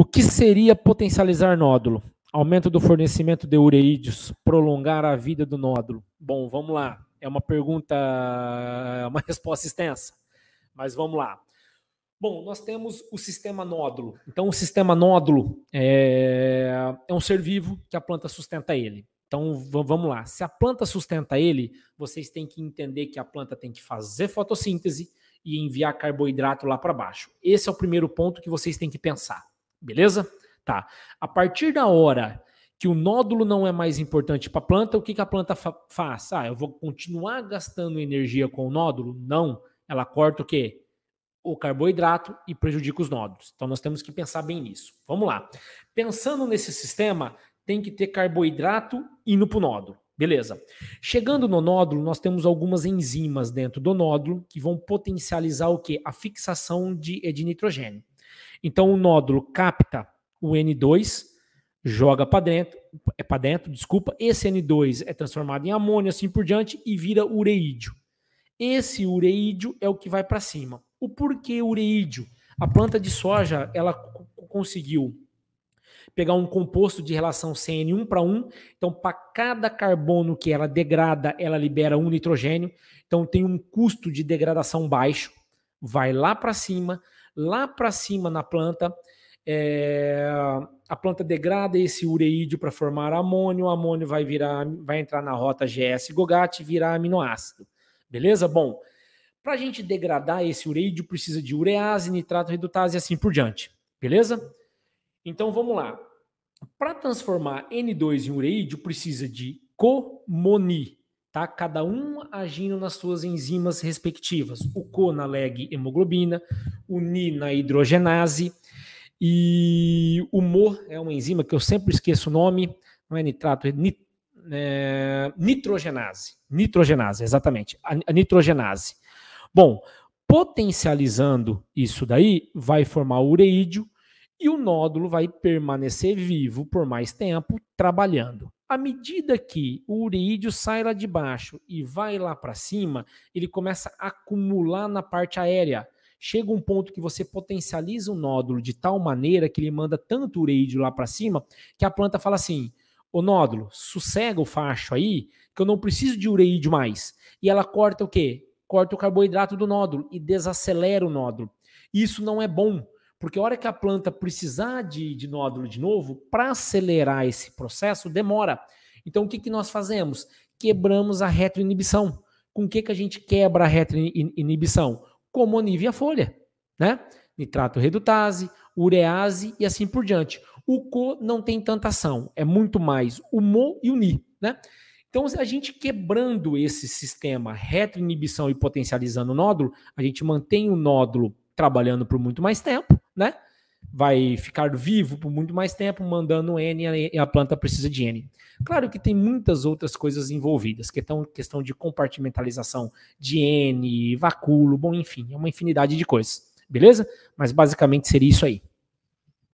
O que seria potencializar nódulo? Aumento do fornecimento de ureídeos, prolongar a vida do nódulo. Bom, vamos lá. É uma pergunta, é uma resposta extensa, mas vamos lá. Bom, nós temos o sistema nódulo. Então, o sistema nódulo é, é um ser vivo que a planta sustenta ele. Então, vamos lá. Se a planta sustenta ele, vocês têm que entender que a planta tem que fazer fotossíntese e enviar carboidrato lá para baixo. Esse é o primeiro ponto que vocês têm que pensar. Beleza? Tá. A partir da hora que o nódulo não é mais importante para a planta, o que, que a planta fa faz? Ah, eu vou continuar gastando energia com o nódulo? Não. Ela corta o quê? O carboidrato e prejudica os nódulos. Então nós temos que pensar bem nisso. Vamos lá. Pensando nesse sistema, tem que ter carboidrato indo para o nódulo. Beleza. Chegando no nódulo, nós temos algumas enzimas dentro do nódulo que vão potencializar o que? A fixação de, é de nitrogênio. Então o nódulo capta o N2, joga para dentro, é para dentro, desculpa, esse N2 é transformado em amônia assim por diante e vira ureídeo. Esse ureídeo é o que vai para cima. O porquê ureídeo? A planta de soja, ela conseguiu pegar um composto de relação CN1 para 1. Então, para cada carbono que ela degrada, ela libera um nitrogênio. Então, tem um custo de degradação baixo. Vai lá para cima, lá para cima na planta. É, a planta degrada esse ureídeo para formar amônio, o amônio vai virar, vai entrar na rota GS-GOGAT e virar aminoácido. Beleza? Bom, para a gente degradar esse ureídeo precisa de urease, nitrato redutase e assim por diante. Beleza? Então vamos lá. Para transformar N2 em ureídeo precisa de comoni, tá? Cada um agindo nas suas enzimas respectivas. O CO na leg hemoglobina, o Ni na hidrogenase e o MO é uma enzima que eu sempre esqueço o nome, não é nitrato, é, nit, é nitrogenase. Nitrogenase, exatamente, a, a nitrogenase. Bom, potencializando isso daí, vai formar o ureídeo e o nódulo vai permanecer vivo por mais tempo trabalhando. À medida que o ureídeo sai lá de baixo e vai lá para cima, ele começa a acumular na parte aérea. Chega um ponto que você potencializa o nódulo de tal maneira que ele manda tanto ureídeo lá para cima que a planta fala assim: "O nódulo, sossega o facho aí, que eu não preciso de ureídeo mais". E ela corta o quê? Corta o carboidrato do nódulo e desacelera o nódulo. Isso não é bom porque a hora que a planta precisar de, de nódulo de novo, para acelerar esse processo, demora. Então, o que, que nós fazemos? Quebramos a retroinibição. Com o que, que a gente quebra a retroinibição? Como a folha, né? Nitrato redutase, urease e assim por diante. O co não tem tanta ação, é muito mais o mo e o ni, né? Então, a gente quebrando esse sistema retroinibição e potencializando o nódulo, a gente mantém o nódulo trabalhando por muito mais tempo, né? Vai ficar vivo por muito mais tempo, mandando N e a planta precisa de N. Claro que tem muitas outras coisas envolvidas, que estão é questão de compartimentalização de N, vacúolo, bom, enfim, é uma infinidade de coisas, beleza? Mas basicamente seria isso aí.